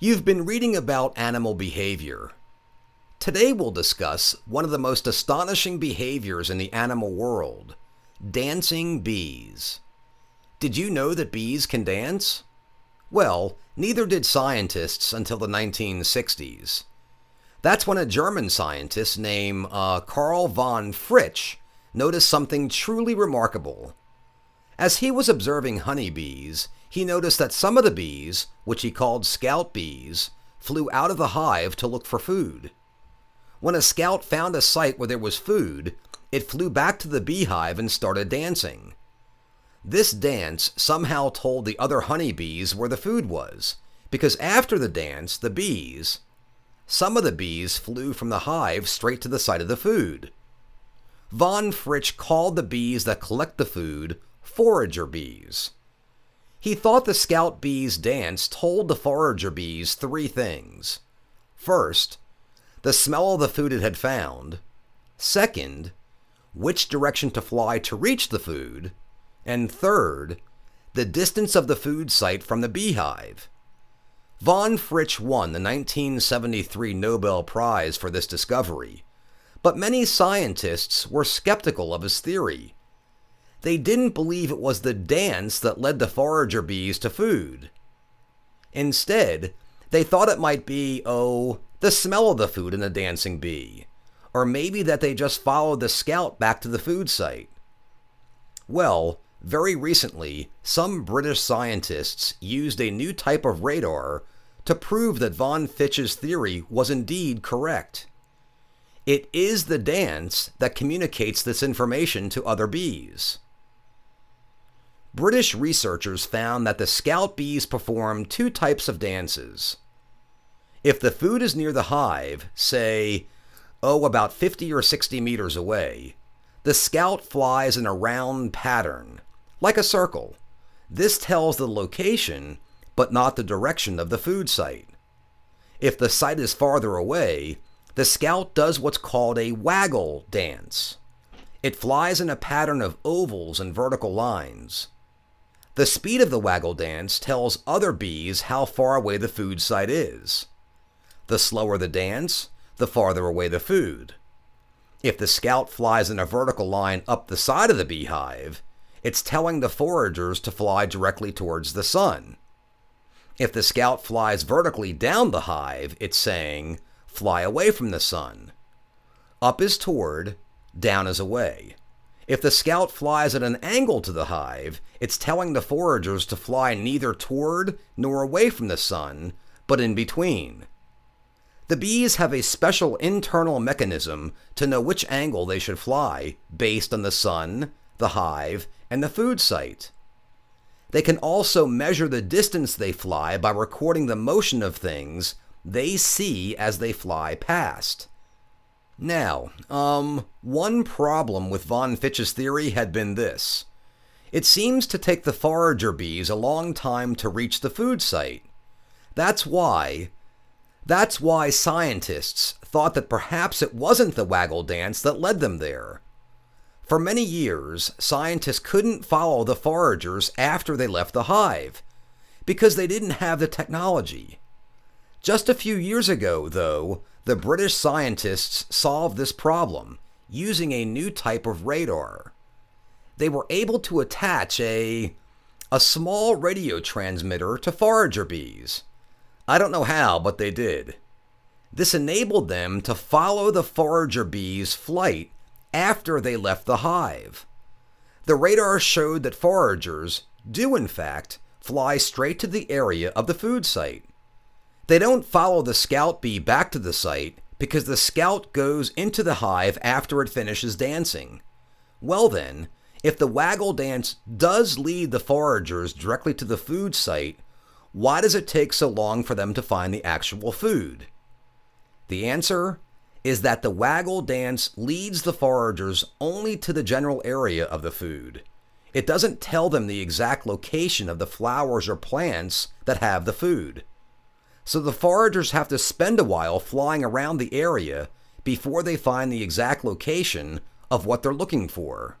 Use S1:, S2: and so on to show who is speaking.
S1: You've been reading about animal behavior. Today we'll discuss one of the most astonishing behaviors in the animal world dancing bees. Did you know that bees can dance? Well, neither did scientists until the 1960s. That's when a German scientist named uh, Carl von Fritsch noticed something truly remarkable. As he was observing honeybees, he noticed that some of the bees, which he called scout bees, flew out of the hive to look for food. When a scout found a site where there was food, it flew back to the beehive and started dancing. This dance somehow told the other honeybees where the food was, because after the dance, the bees, some of the bees flew from the hive straight to the site of the food. Von Fritsch called the bees that collect the food forager bees. He thought the scout bees' dance told the forager bees three things. First, the smell of the food it had found. Second, which direction to fly to reach the food. And third, the distance of the food site from the beehive. Von Fritsch won the 1973 Nobel Prize for this discovery, but many scientists were skeptical of his theory they didn't believe it was the dance that led the forager bees to food. Instead, they thought it might be, oh, the smell of the food in the dancing bee, or maybe that they just followed the scout back to the food site. Well, very recently, some British scientists used a new type of radar to prove that von Fitch's theory was indeed correct. It is the dance that communicates this information to other bees. British researchers found that the scout bees perform two types of dances. If the food is near the hive, say, oh, about 50 or 60 meters away, the scout flies in a round pattern, like a circle. This tells the location, but not the direction of the food site. If the site is farther away, the scout does what's called a waggle dance. It flies in a pattern of ovals and vertical lines. The speed of the waggle dance tells other bees how far away the food site is. The slower the dance, the farther away the food. If the scout flies in a vertical line up the side of the beehive, it's telling the foragers to fly directly towards the sun. If the scout flies vertically down the hive, it's saying, fly away from the sun. Up is toward, down is away. If the scout flies at an angle to the hive, it's telling the foragers to fly neither toward nor away from the sun, but in between. The bees have a special internal mechanism to know which angle they should fly based on the sun, the hive, and the food site. They can also measure the distance they fly by recording the motion of things they see as they fly past. Now, um, one problem with von Fitch's theory had been this. It seems to take the forager bees a long time to reach the food site. That's why that's why scientists thought that perhaps it wasn't the waggle dance that led them there. For many years, scientists couldn't follow the foragers after they left the hive because they didn't have the technology. Just a few years ago, though, the British scientists solved this problem using a new type of radar. They were able to attach a a small radio transmitter to forager bees. I don't know how, but they did. This enabled them to follow the forager bees' flight after they left the hive. The radar showed that foragers do, in fact, fly straight to the area of the food site. They don't follow the scout bee back to the site because the scout goes into the hive after it finishes dancing. Well, then, if the waggle dance does lead the foragers directly to the food site, why does it take so long for them to find the actual food? The answer is that the waggle dance leads the foragers only to the general area of the food. It doesn't tell them the exact location of the flowers or plants that have the food so the foragers have to spend a while flying around the area before they find the exact location of what they're looking for.